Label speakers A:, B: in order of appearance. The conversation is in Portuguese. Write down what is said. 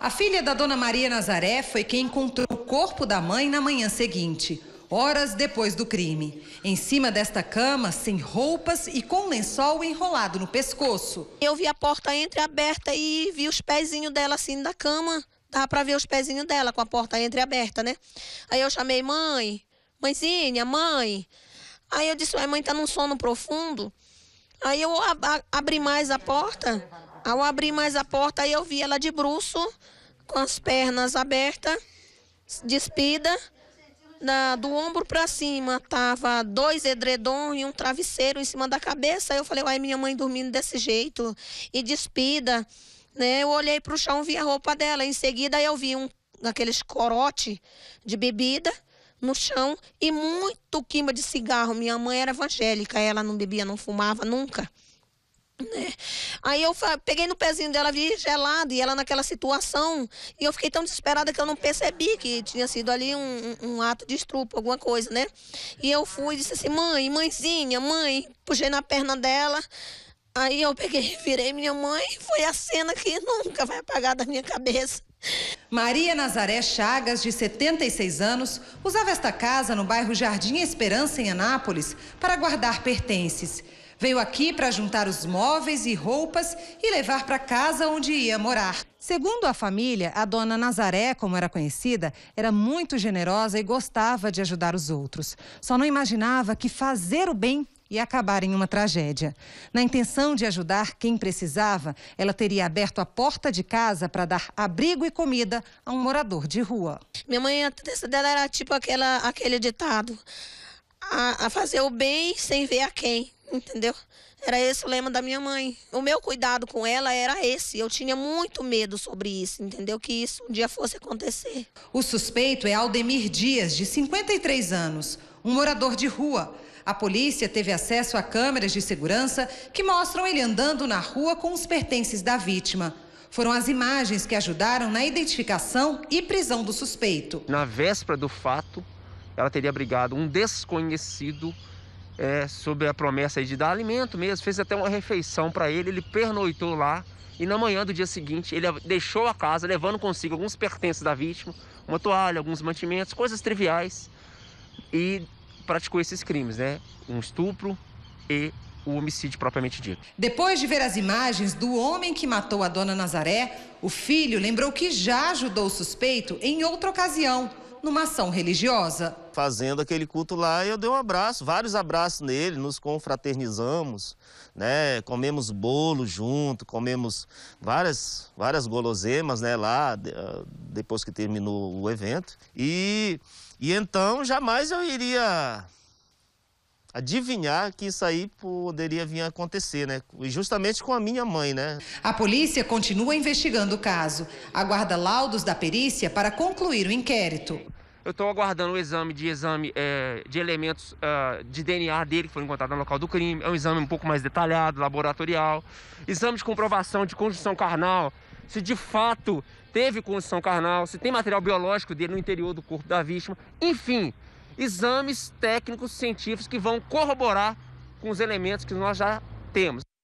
A: A filha da dona Maria Nazaré foi quem encontrou o corpo da mãe na manhã seguinte, horas depois do crime. Em cima desta cama, sem roupas e com lençol enrolado no pescoço. Eu vi a porta entreaberta e vi os pezinhos dela assim
B: da cama. Dava para ver os pezinhos dela com a porta entreaberta, né? Aí eu chamei mãe, mãezinha, mãe. Aí eu disse, a mãe tá num sono profundo. Aí eu ab abri mais a porta, ao abrir mais a porta, eu vi ela de bruço, com as pernas abertas, despida. do ombro para cima tava dois edredom e um travesseiro em cima da cabeça. Aí eu falei, uai, minha mãe dormindo desse jeito e despida. Né? Eu olhei para o chão, vi a roupa dela. Em seguida eu vi um daqueles corote de bebida no chão e muito quimbo de cigarro. Minha mãe era evangélica, ela não bebia, não fumava nunca. Né? Aí eu peguei no pezinho dela, vi gelado, e ela naquela situação. E eu fiquei tão desesperada que eu não percebi que tinha sido ali um, um ato de estrupo, alguma coisa, né? E eu fui e disse assim, mãe, mãezinha, mãe. Puxei na perna dela.
A: Aí eu peguei, virei minha mãe. Foi a cena que nunca vai apagar da minha cabeça. Maria Nazaré Chagas, de 76 anos, usava esta casa no bairro Jardim Esperança, em Anápolis, para guardar pertences. Veio aqui para juntar os móveis e roupas e levar para casa onde ia morar. Segundo a família, a dona Nazaré, como era conhecida, era muito generosa e gostava de ajudar os outros. Só não imaginava que fazer o bem e acabar em uma tragédia. Na intenção de ajudar quem precisava, ela teria aberto a porta de casa para dar abrigo e comida a um morador de rua.
B: Minha mãe, a tendência dela era tipo aquela, aquele ditado: a, a fazer o bem sem ver a quem, entendeu? Era esse o lema da minha mãe. O meu cuidado com ela era esse. Eu tinha muito medo sobre isso,
A: entendeu? Que isso um dia fosse acontecer. O suspeito é Aldemir Dias, de 53 anos, um morador de rua. A polícia teve acesso a câmeras de segurança que mostram ele andando na rua com os pertences da vítima. Foram as imagens que
C: ajudaram na identificação e prisão do suspeito. Na véspera do fato, ela teria brigado um desconhecido é, sobre a promessa de dar alimento mesmo. Fez até uma refeição para ele, ele pernoitou lá. E na manhã do dia seguinte, ele deixou a casa, levando consigo alguns pertences da vítima, uma toalha, alguns mantimentos, coisas triviais. E praticou esses crimes, né? Um estupro e o homicídio
D: propriamente dito.
A: Depois de ver as imagens do homem que matou a dona Nazaré, o filho lembrou
D: que já ajudou o suspeito em outra ocasião, numa ação religiosa fazendo aquele culto lá e eu dei um abraço, vários abraços nele, nos confraternizamos, né? Comemos bolo junto, comemos várias, várias golosemas, né? Lá, ah, depois que terminou o evento. E, e então jamais eu iria adivinhar que isso aí poderia vir a acontecer, né? E justamente com a minha mãe, né? A polícia continua investigando o caso.
A: Aguarda laudos da perícia para concluir o inquérito.
C: Eu estou aguardando o exame de exame é, de elementos uh, de DNA dele que foi encontrado no local do crime. É um exame um pouco mais detalhado, laboratorial. Exame de comprovação de condição carnal, se de fato teve condição carnal, se tem material biológico dele no interior do corpo da vítima. Enfim,
D: exames técnicos científicos que vão corroborar com os elementos que nós já temos.